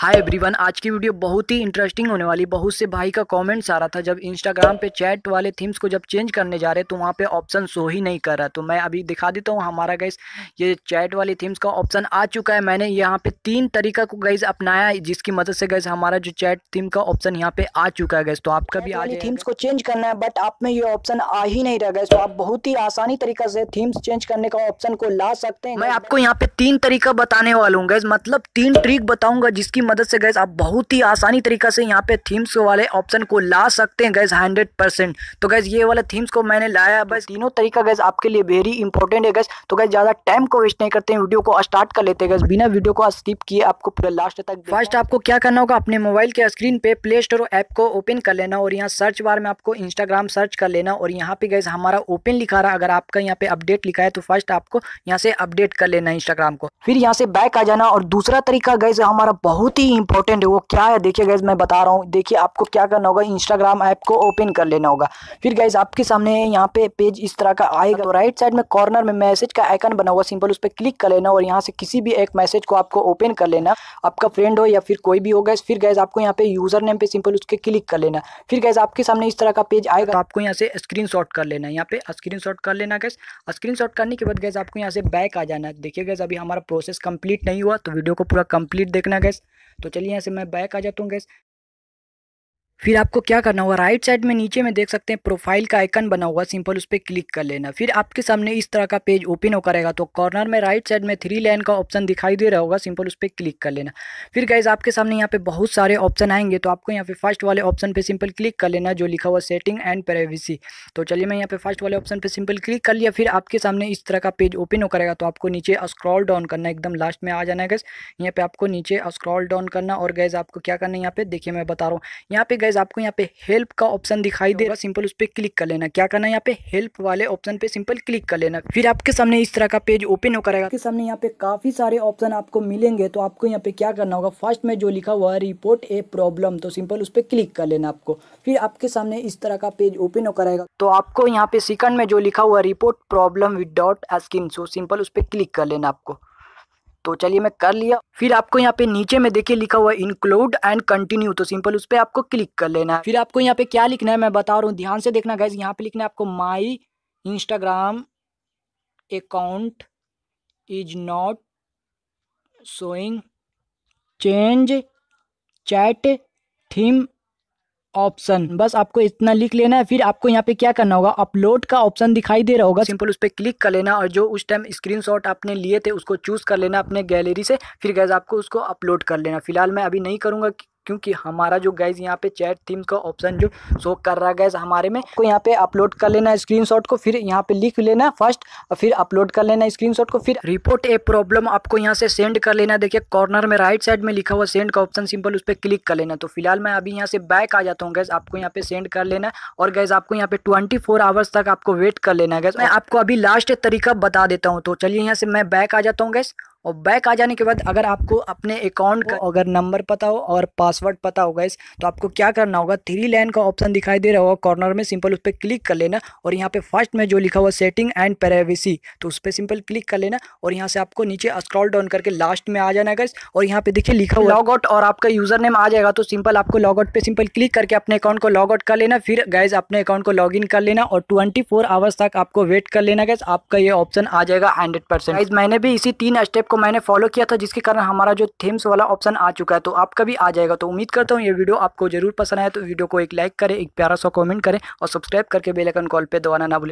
hi everyone आज की video बहुत ही इंटरेस्टिंग होने वाली बहुत से भाई का कमेंट्स आ रहा था जब इंस्टाग्राम पे चैट वाले थीम्स को जब चेंज करने जा रहे तो वहाँ पे ऑप्शन शो ही नहीं कर रहा तो मैं अभी दिखा देता हूँ हमारा गैस ये चैट वाले थीम्स का ऑप्शन आ चुका है मैंने यहाँ पे तीन तरीका को गैस अपनाया जिसकी मदद से गैस हमारा जो चैट थीम का ऑप्शन यहाँ पे आ चुका है गैस तो आपका भी आज थीम्स को चेंज करना है बट आप में ये ऑप्शन आ ही नहीं रहा गैस तो आप बहुत ही आसानी तरीका से थीम्स चेंज करने का ऑप्शन को ला सकते हैं मैं आपको यहाँ पे तीन तरीका बताने वाला हूँ गैस मतलब तीन ट्रिक बताऊंगा जिसकी मदद से गैस आप बहुत ही आसानी तरीका से यहाँ पे थीम्स वाले ऑप्शन को ला सकते हैं गैस हंड्रेड परसेंट तो गैस ये वाले थीम्स को मैंने लाया बस तीनों तरीका गैस आपके लिए वेरी इंपॉर्टेंट है गैस तो गैस ज़्यादा टाइम को वेस्ट नहीं करते हैं वीडियो को स्टार्ट कर लेते हैं गैस बिना वीडियो को स्किप किए आपको पूरा लास्ट तक फर्स्ट आपको क्या करना होगा अपने मोबाइल के स्क्रीन पे प्ले स्टोर ऐप को ओपन कर लेना और यहाँ सर्च बार में आपको इंस्टाग्राम सर्च कर लेना और यहाँ पे गैस हमारा ओपन लिखा रहा अगर आपका यहाँ पे अपडेट लिखा है तो फर्स्ट आपको यहाँ से अपडेट कर लेना इंस्टाग्राम को फिर यहाँ से बैक आ जाना और दूसरा तरीका गैस हमारा बहुत ही इंपॉर्टेंट है वो क्या है देखिए गैस मैं बता रहा हूँ देखिए आपको क्या करना होगा इंस्टाग्राम ऐप को ओपन कर लेना होगा फिर गैस आपके सामने यहाँ पे पेज इस तरह का आएगा तो राइट साइड में कॉर्नर में मैसेज का आइकन बना हुआ सिंपल उस पर क्लिक कर लेना और यहाँ से किसी भी एक मैसेज को आपको ओपन कर लेना आपका फ्रेंड हो या फिर कोई भी हो गैस फिर गैस आपको यहाँ पे यूजर नेम पे सिंपल उसके क्लिक कर लेना फिर गैस आपके सामने इस तरह का पेज आएगा तो आपको यहाँ से स्क्रीन कर लेना यहाँ पे स्क्रीन कर लेना गैस स्क्रीन करने के बाद गैस आपको यहाँ से बैक आ जाना है देखिए गैस अभी हमारा प्रोसेस कंप्लीट नहीं हुआ तो वीडियो को पूरा कंप्लीट देखना गैस तो चलिए यहाँ से मैं बैक आ जाता हूँ गैस फिर आपको क्या करना होगा राइट साइड में नीचे में देख सकते हैं प्रोफाइल का आइकन बना हुआ सिंपल उस पर क्लिक कर लेना फिर आपके सामने इस तरह का पेज ओपन हो करेगा तो कॉर्नर में राइट साइड में थ्री लाइन का ऑप्शन दिखाई दे रहा होगा सिंपल उस पर क्लिक कर लेना फिर गाइज आपके सामने यहाँ पे बहुत सारे ऑप्शन आएंगे तो आपको यहाँ पे फर्स्ट वाले ऑप्शन पर सिंपल क्लिक कर लेना जो लिखा हुआ सेटिंग एंड प्राइवेसी तो चलिए मैं यहाँ पे फर्स्ट वाले ऑप्शन पर सिंपल क्लिक कर लिया फिर आपके सामने इस तरह का पेज ओपन हो करेगा तो आपको नीचे स्क्रॉल डाउन करना एकदम लास्ट में आ जाना है गैस यहाँ पे आपको नीचे स्क्रॉल डाउन करना और गैज आपको क्या करना है यहाँ पे देखिए मैं बता रहा हूँ यहाँ पे गैस आपको यहाँ पे हेल्प का ऑप्शन दिखाई दे रहा सिंपल उस पर क्लिक कर लेना क्या करना है यहाँ पे हेल्प वाले ऑप्शन पे सिंपल क्लिक कर लेना फिर आपके सामने इस तरह का पेज ओपन होकर आएगा आपके सामने यहाँ पे काफी सारे ऑप्शन आपको मिलेंगे तो आपको यहाँ पे क्या करना होगा फर्स्ट में जो लिखा हुआ है रिपोर्ट ए प्रॉब्लम तो सिंपल उस पर क्लिक कर लेना आपको फिर आपके सामने इस तरह का पेज ओपन होकर आएगा तो आपको यहाँ पे सेकंड में जो लिखा हुआ रिपोर्ट प्रॉब्लम विद डॉट एस्किन सो सिंपल उस पर क्लिक कर लेना आपको तो चलिए मैं कर लिया फिर आपको यहाँ पे नीचे में देखिए लिखा हुआ इंक्लूड एंड कंटिन्यू तो सिंपल उस पर आपको क्लिक कर लेना है फिर आपको यहाँ पे क्या लिखना है मैं बता रहा हूँ ध्यान से देखना गैस यहाँ पे लिखना है आपको my Instagram account is not showing change chat theme option बस आपको इतना लिख लेना है फिर आपको यहाँ पे क्या करना होगा अपलोड का ऑप्शन दिखाई दे रहा होगा सिंपल उस पर क्लिक कर लेना और जो उस टाइम स्क्रीन आपने लिए थे उसको चूज कर लेना अपने गैलरी से फिर गैस आपको उसको अपलोड कर लेना फिलहाल मैं अभी नहीं करूँगा क्योंकि हमारा जो गैस यहाँ पे चैट थीम का ऑप्शन जो शो कर रहा है गैस हमारे में को तो यहाँ पे अपलोड कर लेना स्क्रीन को फिर यहाँ पे लिख लेना फर्स्ट फिर अपलोड कर लेना स्क्रीन को फिर रिपोर्ट ए प्रॉब्लम आपको यहाँ से सेंड कर लेना देखिए कॉर्नर में राइट साइड में लिखा हुआ सेंड का ऑप्शन सिंपल उस पर क्लिक कर लेना तो फिलहाल मैं अभी यहाँ से बैक आ जाता हूँ गैस आपको यहाँ पे सेंड कर लेना और गैस आपको यहाँ पे ट्वेंटी आवर्स तक आपको वेट कर लेना है गैस मैं आपको अभी लास्ट तरीका बता देता हूँ तो चलिए यहाँ से मैं बैक आ जाता हूँ गैस और बैक आ जाने के बाद अगर आपको अपने अकाउंट का अगर नंबर पता हो और पासवर्ड पता होगा इस तो आपको क्या करना होगा थ्री लाइन का ऑप्शन दिखाई दे रहा होगा कॉर्नर में सिंपल उस पर क्लिक कर लेना और यहाँ पे फर्स्ट में जो लिखा हुआ सेटिंग एंड प्राइवेसी तो उस पर सिंपल क्लिक कर लेना और यहाँ से आपको नीचे स्क्रॉल डाउन करके लास्ट में आ जाना गैस और यहाँ पे देखिए लिखा हुआ लॉग आउट और आपका यूजर नेम आ जाएगा तो सिंपल आपको लॉग आउट पर सिंपल क्लिक करके अपने अकाउंट को लॉग आउट कर लेना फिर गैस अपने अकाउंट को लॉग इन कर लेना और ट्वेंटी आवर्स तक आपको वेट कर लेना गैस आपका ये ऑप्शन आ जाएगा हंड्रेड परसेंट मैंने भी इसी तीन स्टेप को मैंने फॉलो किया था जिसके कारण हमारा जो थीम्स वाला ऑप्शन आ चुका है तो आपका भी आ जाएगा तो उम्मीद करता हूँ ये वीडियो आपको जरूर पसंद आए तो वीडियो को एक लाइक करें एक प्यारा सा कॉमेंट करें और सब्सक्राइब करके बेलकन कॉल पर दबाना ना भूलें